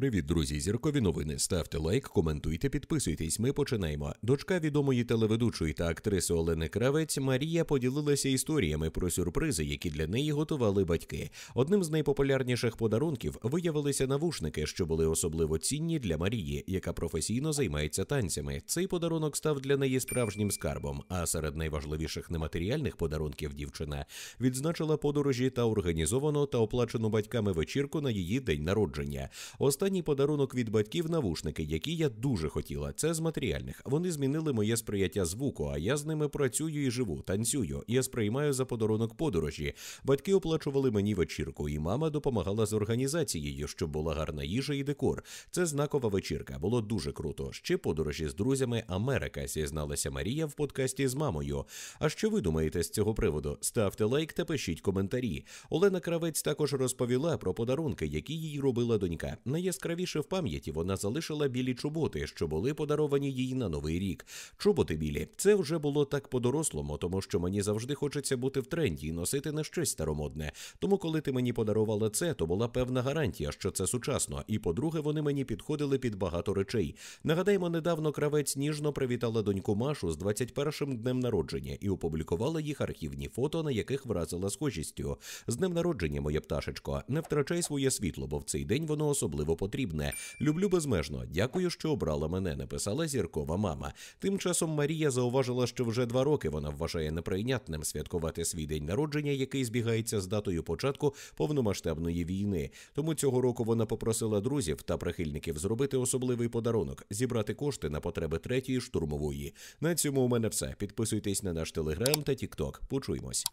Привіт, друзі! Зіркові новини. Ставте лайк, коментуйте, підписуйтесь. Ми починаємо. Дочка відомої телеведучої та актриси Олени Кравець Марія поділилася історіями про сюрпризи, які для неї готували батьки. Одним з найпопулярніших подарунків виявилися навушники, що були особливо цінні для Марії, яка професійно займається танцями. Цей подарунок став для неї справжнім скарбом. А серед найважливіших нематеріальних подарунків дівчина відзначила подорожі та організовано та оплачену батьками вечірку на її день народження. Останні останній подарунок від батьків навушники, які я дуже хотіла. Це з матеріальних. Вони змінили моє сприяття звуку, а я з ними працюю і живу, танцюю. Я сприймаю за подарунок подорожі. Батьки оплачували мені вечірку, і мама допомагала з організацією, щоб була гарна їжа і декор. Це знакова вечірка. Було дуже круто. Ще подорожі з друзями Америка. Зізналася Марія в подкасті з мамою. А що ви думаєте з цього приводу? Ставте лайк та пишіть коментарі. Олена Кравець також розповіла про подарунки, які їй робила донька. На найяскравіше в пам'яті вона залишила білі чоботи, що були подаровані їй на новий рік. Чоботи білі, це вже було так по-дорослому, тому що мені завжди хочеться бути в тренді і носити на щось старомодне. Тому, коли ти мені подарувала це, то була певна гарантія, що це сучасно. І, по-друге, вони мені підходили під багато речей. Нагадаємо, недавно кравець ніжно привітала доньку Машу з 21-м днем народження і опублікувала їх архівні фото, на яких вразила схожістю. З днем народження, Моє пташечко, не втрачай своє світло, бо в цей день воно особливо потрібне. Люблю безмежно. Дякую, що обрала мене. Написала зіркова мама. Тим часом Марія зауважила, що вже два роки вона вважає неприйнятним святкувати свій день народження, який збігається з датою початку повномасштабної війни. Тому цього року вона попросила друзів та прихильників зробити особливий подарунок, зібрати кошти на потреби третьої штурмової. На цьому у мене все. Підписуйтесь на наш телеграм та тікток. Почуємось.